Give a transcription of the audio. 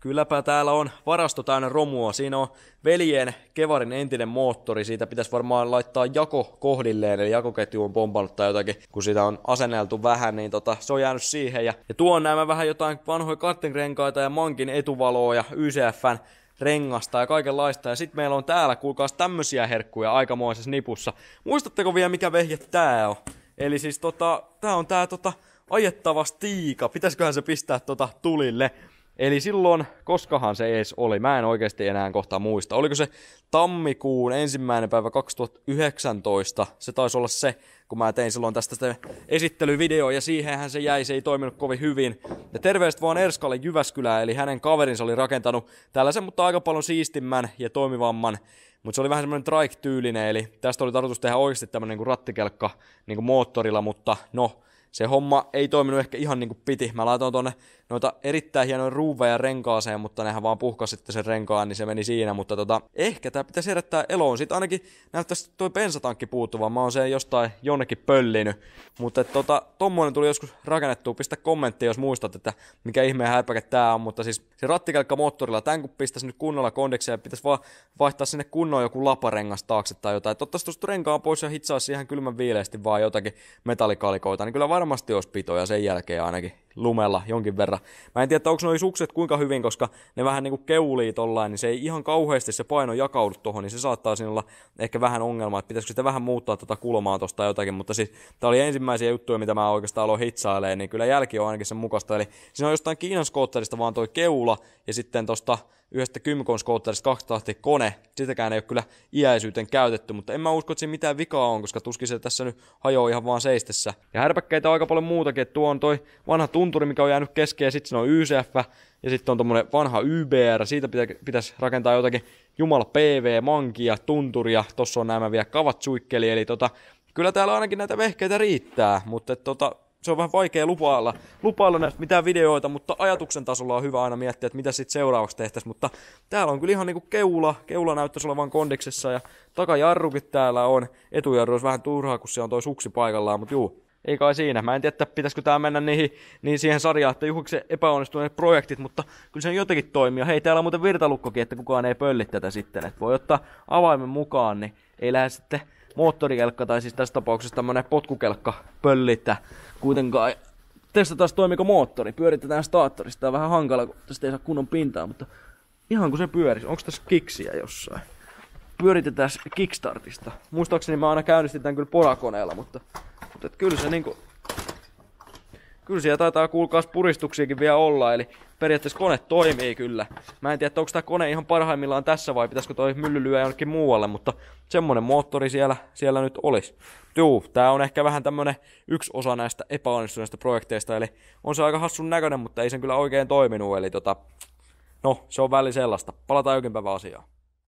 Kylläpä täällä on varasto täynnä romua. Siinä on veljen Kevarin entinen moottori. Siitä pitäisi varmaan laittaa jako kohdilleen, eli jakoketju on pompannut tai jotakin, kun sitä on asenneltu vähän, niin tota, se on jäänyt siihen. Ja, ja tuon nämä vähän jotain vanhoja kartingrenkaita ja mankin etuvaloa ja YCFn rengasta ja kaikenlaista. Ja sitten meillä on täällä, kuulkaas, tämmöisiä herkkuja aikamoisessa nipussa. Muistatteko vielä, mikä vehje tää on? Eli siis tota, tää on tää tota, ajettava stiika. Pitäisiköhän se pistää tota tulille? Eli silloin, koskahan se edes oli, mä en oikeasti enää kohta muista. Oliko se tammikuun ensimmäinen päivä 2019, se taisi olla se, kun mä tein silloin tästä sitä esittelyvideoa, ja siihenhän se jäi, se ei toiminut kovin hyvin. Ja terveiset vaan Erskalle Jyväskylää, eli hänen kaverinsa oli rakentanut tällaisen, mutta aika paljon siistimmän ja toimivamman mutta se oli vähän semmoinen trike-tyylinen, eli tästä oli tarkoitus tehdä oikeasti tämmöinen niin rattikelkka niin kuin moottorilla, mutta no, se homma ei toiminut ehkä ihan niin kuin piti. Mä laitoin tuonne noita erittäin hienoja ruuveja renkaaseen, mutta nehän vaan puhkasi sitten sen renkaan, niin se meni siinä. Mutta tota, ehkä tämä pitäisi herättää eloon. Sitten ainakin näyttäisi toi bensatankki puuttuvan. Mä oon se jostain jonnekin pöllinyt. Mutta tota, tommonen tuli joskus rakennettu. Pistä kommentti, jos muistat, että mikä ihmeen häipäke tää on. Mutta siis se rattikelkka moottorilla, tämän kun pistäisi nyt kunnolla kondeksia, pitäisi vaan vaihtaa sinne kunnon joku laparengas taakse tai jotain. Totta tuosta renkaan pois ja hitsaa siihen kylmän viileästi vaan jotakin metallikalikoita. Niin kyllä varmasti olisi pitoja sen jälkeen ainakin lumella jonkin verran. Mä en tiedä, onko nuo sukset kuinka hyvin, koska ne vähän niinku keulii tollain, niin se ei ihan kauheasti se paino jakaudu tuohon, niin se saattaa siinä olla ehkä vähän ongelma, että pitäisikö sitä vähän muuttaa tuota kulmaa tuosta jotakin, mutta siis tää oli ensimmäisiä juttuja, mitä mä oikeastaan aloin hitsailemaan, niin kyllä jälki on ainakin sen mukasta, eli siinä on jostain Kiinan skootterista vaan toi keula ja sitten tosta yhdestä kymmenkonskoutterista kaksi kone. Sitäkään ei ole kyllä iäisyyteen käytetty, mutta en mä usko, että siinä mitään vikaa on, koska tuskin se tässä nyt hajoaa ihan vaan seistessä. Ja härpäkkeitä on aika paljon muutakin, että tuo on toi vanha tunturi, mikä on jäänyt keskeen, sitten on YCF, ja sitten on tommonen vanha YBR, siitä pitä, pitäisi rakentaa jotakin Jumala PV, Mankia, Tunturia, tossa on nämä vielä kavat suikkeli, eli tota, kyllä täällä ainakin näitä vehkeitä riittää, mutta tota, se on vähän vaikea lupailla, lupailla näistä mitään videoita, mutta ajatuksen tasolla on hyvä aina miettiä, että mitä sitten seuraavaksi tehtäisiin. Mutta täällä on kyllä ihan niinku keula, keula näyttäisi olevan kondiksessa ja takajarrukin täällä on. Etujarru olisi vähän turhaa, kun siellä on toi suksi paikallaan, mutta juu. Ei kai siinä. Mä en tiedä, että pitäisikö tää mennä niihin, niin siihen sarjaan, että se epäonnistuneet projektit, mutta kyllä se on jotenkin toimia. Hei, täällä on muuten virtalukkokin, että kukaan ei pölli tätä sitten. Että voi ottaa avaimen mukaan, niin ei lähde sitten moottorikelkka tai siis tässä tapauksessa tämmönen potkukelkka pöllittää. kuitenkaan testataan toimiko moottori, pyöritetään staattorista, on vähän hankala, kun tästä ei saa kunnon pintaa, mutta ihan kun se pyörisi, onko tässä kiksiä jossain? Pyöritetään Kickstartista. Muistaakseni mä aina käynnistin tämän kyllä porakoneella, mutta, mutta et kyllä se niinku Kyllä siellä taitaa kuulkaas puristuksiakin vielä olla, eli periaatteessa kone toimii kyllä. Mä en tiedä, onko tämä kone ihan parhaimmillaan tässä vai pitäisikö toi mylly lyö jonnekin muualle, mutta semmonen moottori siellä, siellä nyt olisi. Juu, tää on ehkä vähän tämmönen yksi osa näistä epäonnistuneista projekteista, eli on se aika hassun näköinen, mutta ei sen kyllä oikein toiminut, eli tota, no, se on väli sellaista. Palataan jokin päivä asiaan.